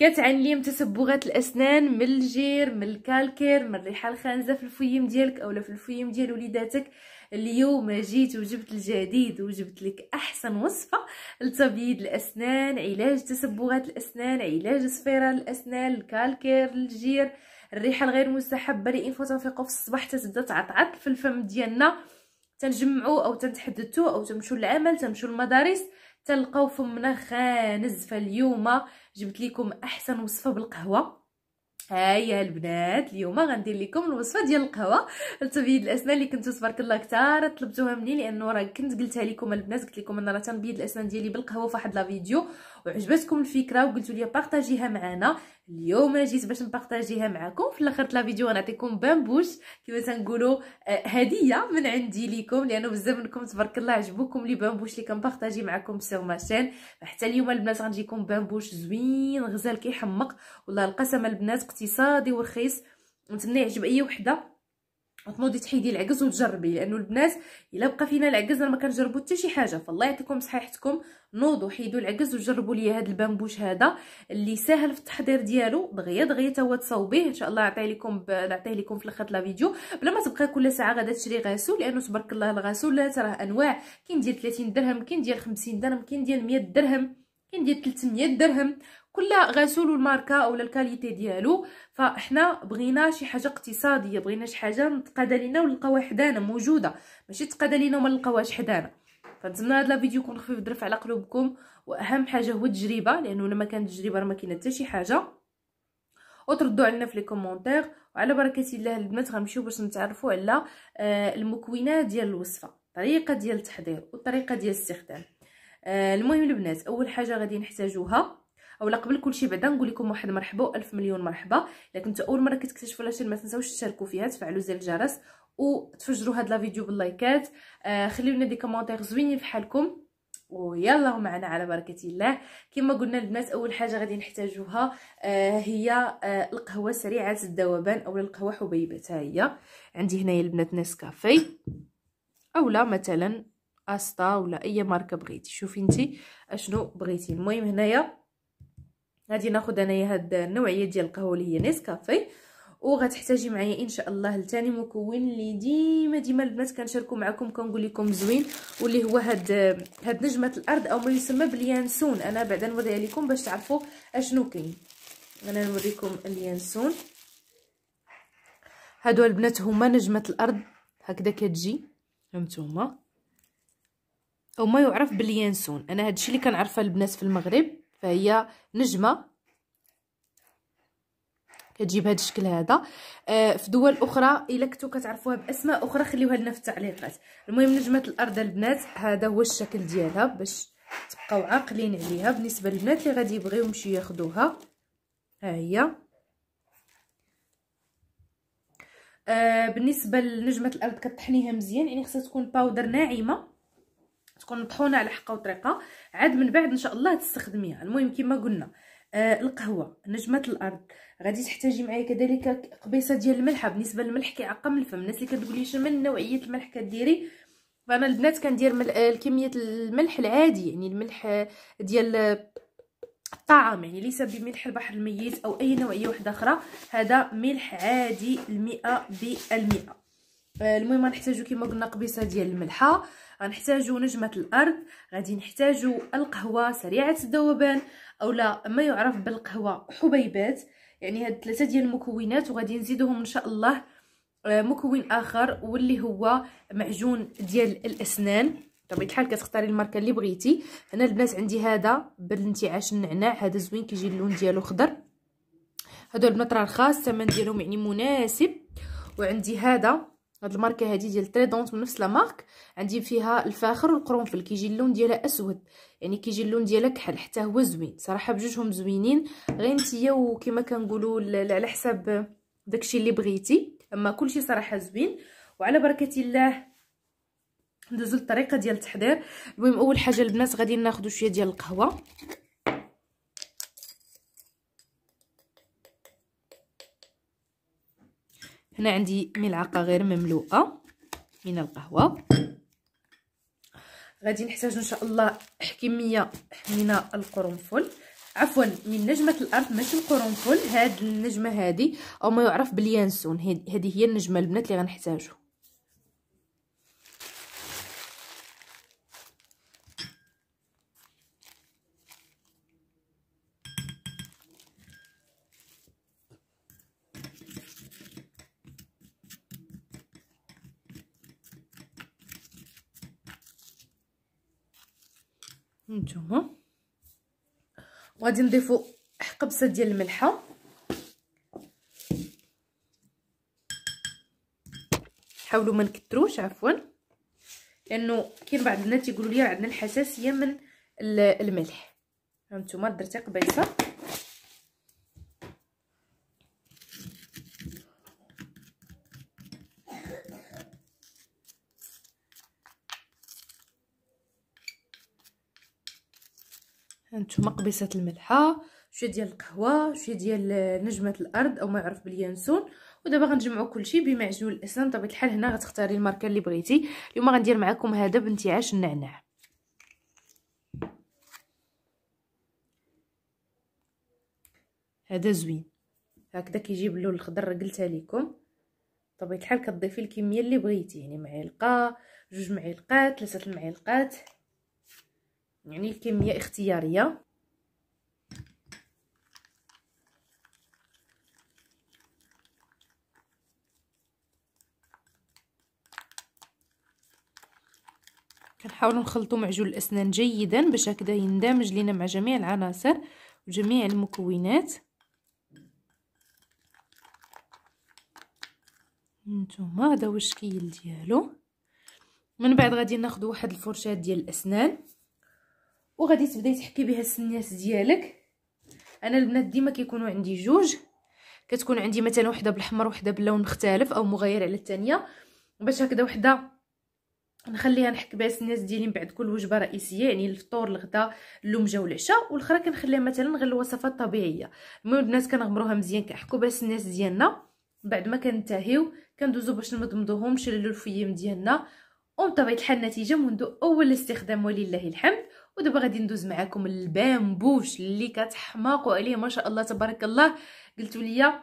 كتعاني لي تصبغات الاسنان من الجير من الكالكير من الريحه الخانزه في الفيم ديالك اولا في الفيم ديال وليداتك اليوم جيت وجبت الجديد وجبت لك احسن وصفه لتبييض الاسنان علاج تسبغات الاسنان علاج صفيره الاسنان الكالكير الجير الريحه الغير مستحبه اللي انفو تنفيقو في الصباح تتبدا تعطعط في الفم ديالنا تنجمعو او تنتحدثو او تمشوا للعمل تمشوا للمدارس تلقاو فمنا خانز فاليوم جبت لكم احسن وصفه بالقهوه هيا البنات اليوم غندير لكم الوصفه ديال القهوه لتبييض الاسنان اللي كنتو تبارك الله كثار طلبتوها مني لانه راه كنت قلتها لكم البنات قلت لكم انا راه تنبيض الاسنان ديالي بالقهوه فواحد لا فيديو وعجبتكم الفكره وقلتوا لي بارطاجيها معنا اليوم انا جيت باش نبارطاجيها معكم في الاخر تاع الفيديو غنعطيكم بامبوش كما تنقولوا آه، هديه من عندي ليكم لانه بزاف منكم تبارك الله عجبوكم لي بامبوش اللي كنبارطاجي معكم سير ماشين حتى اليوم البنات غنجيكم بامبوش زوين غزال كيحمق والله القسم البنات اقتصادي ورخيص نتمنى يعجب اي وحده تنوضي تحيدي العكز وتجربي لانه البنات الا بقى فينا العكز راه ما كنجربوا حتى شي حاجه فالله يعطيكم صحيحتكم نوضوا حيدوا العكز وجربوا لي هذا البامبوش هذا اللي ساهل في التحضير ديالو دغيا دغيا تا هو تصاوبيه ان شاء الله نعطيه لكم ب... نعطيه لكم في الاخر لا فيديو بلا ما تبقى كل ساعه غادا تشري غاسول لانه تبارك الله الغاسول راه انواع كاين ديال 30 درهم كاين ديال 50 درهم كاين ديال 100 درهم كندير 300 درهم كل غسول الماركه اولا الكاليتي ديالو فاحنا بغينا شي حاجه اقتصاديه بغينا شي حاجه نتقاد لينا ونلقاو حدانا موجوده ماشي تقاد لينا وما نلقاوهاش حدانا فنتمنى هذا الفيديو يكون خفيف درف على قلوبكم واهم حاجه هو التجربه لانه لما كانت تجربه راه ما كاين حتى شي حاجه وتردوا علينا في لي كومونتير وعلى بركه الله البنات غنمشيو باش نتعرفوا على آه، المكونات ديال الوصفه الطريقه ديال التحضير والطريقه ديال الاستخدام آه المهم البنات اول حاجه غادي نحتاجوها اولا قبل كلشي بعدا نقول لكم واحد مرحبا الف مليون مرحبا الا كنتو اول مره كتكتشفوا لاشين ما تنساوش تشاركوا فيها تفعلوا زر الجرس وتفجروا هاد لا فيديو باللايكات آه خليو لنا دي كومونتير زوينين فحالكم ويلا معنا على بركه الله كما قلنا البنات اول حاجه غادي نحتاجوها آه هي آه القهوه سريعه الذوبان اولا القهوه حبيبه هي عندي هنايا البنات نسكافي اولا مثلا استا ولا اي ماركه بغيتي شوفي انت اشنو بغيتي المهم هنايا غادي ناخذ انايا هاد النوعيه ديال القهوه اللي هي نيسكافي وغتحتاجي معايا ان شاء الله لتاني مكون اللي ديما ديما البنات كنشاركو معكم كنقول لكم زوين واللي هو هاد هاد نجمه الارض او ما يسمى باليانسون انا بعدا نوريها لكم باش تعرفوا اشنو كاين انا نوريكم اليانسون هادو البنات هما نجمه الارض هكذا كتجي فهمتوما ما يعرف باليانسون انا الشيء اللي كنعرفه البنات في المغرب فهي نجمه كتجيب هذا الشكل هذا آه في دول اخرى الا كنتو كتعرفوها باسماء اخرى خليوها لنا في التعليقات المهم نجمه الارض البنات هذا هو الشكل ديالها باش تبقاو عاقلين عليها بالنسبه للبنات اللي غادي يبغيو يمشيو ياخذوها ها هي آه بالنسبه لنجمه الارض كطحنيها مزيان يعني خصها تكون باودر ناعمه تكون مطحونه على حقه وطريقه عاد من بعد ان شاء الله تستخدميها المهم كما قلنا آه القهوه نجمه الارض غادي تحتاجي معايا كذلك قبيصه ديال الملحه بالنسبه للملح كيعقم الفم الناس اللي كتقولي شمن نوعيه الملح كديري فانا البنات كندير مل... آه، كميه الملح العادي يعني الملح آه، ديال الطعام يعني ليس بملح البحر الميت او اي نوعيه واحده اخرى هذا ملح عادي المئة بالمئة آه، المهم غنحتاجو كيما قلنا قبيصه ديال الملحه غنحتاجو نجمه الارض غادي نحتاجو القهوه سريعه الذوبان اولا ما يعرف بالقهوه حبيبات يعني هاد ثلاثه ديال المكونات وغادي نزيدوهم ان شاء الله آه، مكون اخر واللي هو معجون ديال الاسنان بطبيعه الحال كتختاري الماركه اللي بغيتي انا البنات عندي هذا بالانتعاش النعناع هذا زوين كيجي اللون ديالو خضر هادو البنات راه رخاص الثمن ديالهم يعني مناسب وعندي هذا هاد الماركه هادي ديال تريدونت من نفس لا مارك عندي فيها الفاخر والقرنفل كيجي اللون ديالها اسود يعني كيجي اللون ديالها كحل حتى هو زوين صراحه بجوجهم زوينين غير نتيا وكما كنقولوا على حساب داكشي اللي بغيتي اما كلشي صراحه زوين وعلى بركه الله ندوزو للطريقه ديال التحضير المهم اول حاجه البنات غادي ناخذ شويه ديال القهوه هنا عندي ملعقه غير مملوءه من القهوه غادي نحتاج ان شاء الله كميه من القرنفل عفوا من نجمه الارض ماشي القرنفل هاد النجمه هادي او ما يعرف باليانسون هذه هي النجمه البنات اللي غنحتاجو نتوما وغادي نضيفو حقبسه ديال الملحه حاولوا ما نكتروش عفوا لانه كاين بعض الناس تيقولوا لي عندنا الحساسيه من الملح هانتوما درتي قبيصه هانتوما قبيصه الملحه شويه ديال القهوه شويه ديال نجمه الارض او ما يعرف باليانسون ودابا غنجمعوا كلشي بمعجون الاسنان بطبيعه الحال هنا غتختاري الماركه اللي بغيتي اليوم غندير معكم هذا بانتعاش النعناع هذا زوين هكذا كيجيب اللون الخضر قلتها لكم بطبيعه الحال كتضيفي الكميه اللي بغيتي يعني معلقه جوج معلقات ثلاثه المعلقات يعني الكميه اختياريه كنحاولوا نخلطوا معجون الاسنان جيدا باش هكذا يندمج لينا مع جميع العناصر وجميع المكونات نتوما هذا هو الشكل ديالو من بعد غادي ناخذ واحد الفرشاه ديال الاسنان وغادي تبداي تحكي بها السناس ديالك انا البنات ديما كيكونوا عندي جوج كتكون عندي مثلا وحده بالاحمر وحده باللون مختلف او مغاير على الثانيه باش هكذا وحده نخليها نحك بها السنيات ديالي من بعد كل وجبه رئيسيه يعني الفطور الغداء اللمجه والعشاء والاخرى كنخليها مثلا غير الوصفات الطبيعيه المهم البنات كنغمروها مزيان كنحكوا بها السنيات ديالنا بعد ما كنتهيو كندوزو باش نمضمضوهم شللو الفيم ديالنا ومن طبيعه الحال النتيجه منذ اول استخدام ولله الحمد ودابا غادي ندوز معكم البامبوش اللي كتحماقوا عليه ما شاء الله تبارك الله قلتوا لي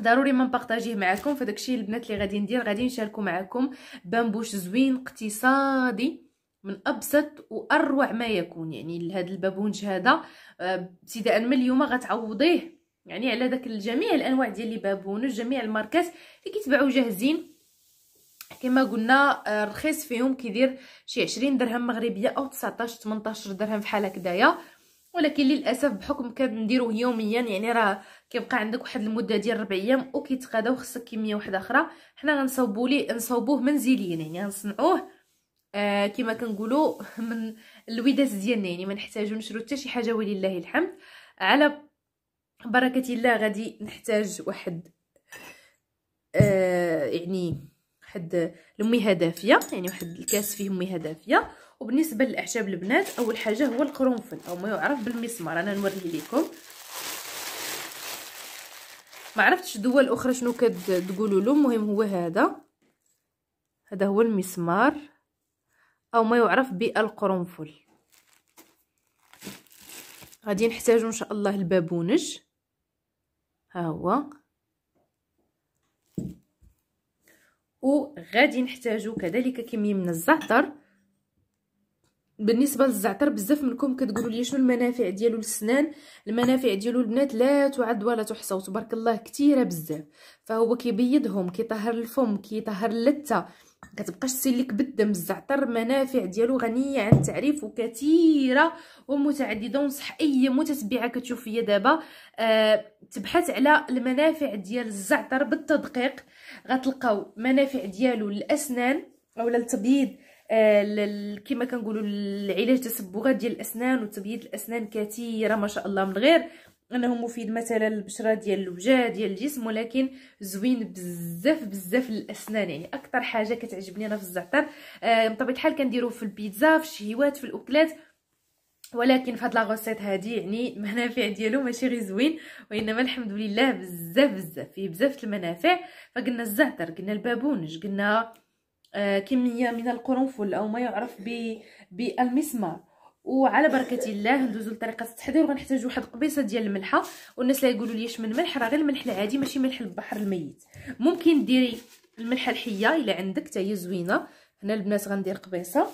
ضروري ما نبارطاجيه معكم فداكشي البنات اللي غادي ندير غادي نشاركو معكم بامبوش زوين اقتصادي من ابسط واروع ما يكون يعني لهذا البابونج هذا آه، ابتداء من اليوم غتعوضيه يعني على داك جميع الانواع ديال لي بابونج جميع الماركات اللي كيتباعوا جاهزين كما قلنا الرخيص آه، فيهم كيدير شي 20 درهم مغربيه او 19 18 درهم فحال هكذايا ولكن للاسف بحكم كنديروه يوميا يعني راه كيبقى عندك واحد المده ديال ربع ايام وكيتقادا وخصك كميه واحده اخرى حنا غنصوبو ليه نصوبوه منزليا يعني غنصنعوه آه كما كنقولوا من الوداس ديالنا يعني ما نحتاجو نشرو حتى شي حاجه ولله الحمد على بركه الله غادي نحتاج واحد آه يعني واحد الميه دافيه يعني واحد الكاس فيه ميه دافيه وبالنسبه للاعشاب البنات اول حاجه هو القرنفل او ما يعرف بالمسمار انا نوريه لكم ما عرفتش دول اخرى شنو كتقولوا له المهم هو هذا هذا هو المسمار او ما يعرف بالقرنفل غادي نحتاجو ان شاء الله البابونج ها هو وغادي نحتاجو كذلك كميه من الزعتر بالنسبه للزعتر بزاف منكم كتقولوا لي شنو المنافع ديالو للسنان المنافع ديالو البنات لا تعد ولا تحصى تبارك الله كثيره بزاف فهو كيبيضهم كيطهر الفم كيطهر اللثه كتبقاش السلك بالدم الزعتر منافع ديالو غنيه عن التعريف وكثيره ومتعدده ونصح اي متتبعه كتشوف فيا دابا أه تبحث على المنافع ديال الزعتر بالتدقيق غتلقاو منافع ديالو للاسنان اولا لتبييض آه كما كنقولوا العلاج تسبغات ديال الاسنان وتبييض الاسنان كثيره ما شاء الله من غير انه مفيد مثلا للبشره ديال الوجه ديال الجسم ولكن زوين بزاف بزاف للاسنان يعني اكثر حاجه كتعجبني انا في الزعتر آه، بطبيعه الحال كنديرو في البيتزا في الشهيوات في الاكلات ولكن في هاد غوسيت هادي يعني المنافع ديالو ماشي غير زوين وانما الحمد لله بزاف بزاف فيه بزاف المنافع فقلنا الزعتر قلنا البابونج قلنا آه، كميه من القرنفل او ما يعرف بالمسمار وعلى بركه الله ندوزو لطريقه التحضير وغنحتاج واحد قبيصه ديال الملحه والناس اللي يقولوا لي من ملح راه غير الملح العادي ماشي ملح البحر الميت ممكن ديري الملحه الحيه الا عندك حتى هي زوينه هنا البنات غندير قبيصه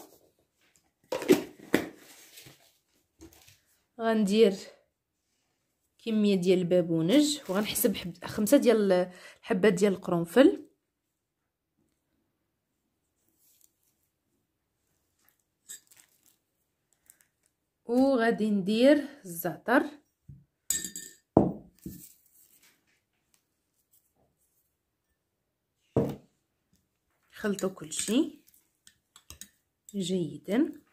غندير كميه ديال البابونج وغنحسب خمسة ديال الحبات ديال القرنفل وغادي ندير الزعتر خلطوا كلشي جيدا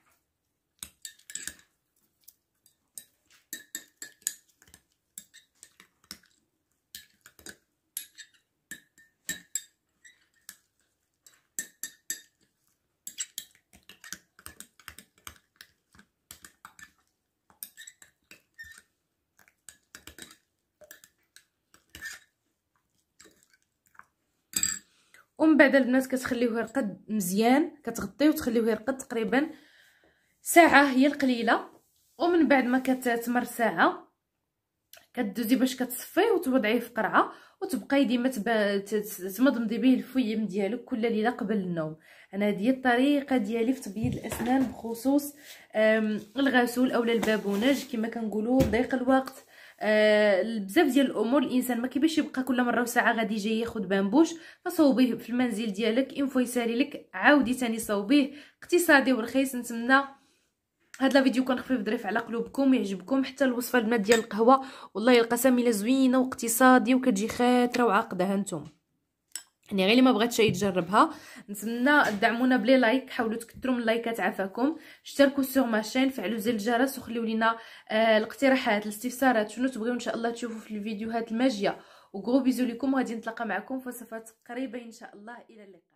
ومن بعد البنات كتخليوه يرقد مزيان كتغطيه وتخليوه يرقد تقريبا ساعه هي القليله ومن بعد ما كتتمر ساعه كدوزي باش كتصفيه وتوضعيه في قرعه وتبقاي ديما تمضمضي به الفويم ديالك كل ليله قبل النوم انا هذه الطريقه ديالي في تبييض الاسنان بخصوص الغسول اولا البابوناج كما كنقولوا ضيق الوقت آه بزاف ديال الامور الانسان ما كيبغيش يبقى كل مره وساعه غادي يجي ياخذ بامبوش فصوبيه في المنزل ديالك ان يسالي لك عاودي ثاني صوبيه اقتصادي ورخيص نتمنى هاد لا فيديو كان خفيف ظريف على قلوبكم يعجبكم حتى الوصفه البنات ديال القهوه والله القسم الا زوينه واقتصادي وكتجي خاتره وعاقده هانتوما يعني غير اللي ما بغاتش يجربها تجربها نتمنى تدعمونا بلي لايك حاولوا تكثروا من اللايكات عفاكم اشتركوا سوغ ماشين فعلوا زر الجرس وخليو لينا آه الاقتراحات الاستفسارات شنو تبغيو ان شاء الله تشوفوا في الفيديوهات الماجيه وغرو بيزو لكم وغادي نتلاقى معكم في وصفات قريبه ان شاء الله الى اللقاء